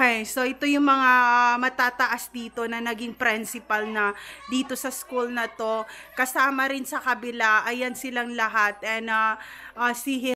Okay, so ito yung mga matataas dito na naging principal na dito sa school na to. Kasama rin sa kabila, ayan silang lahat. And uh, uh, si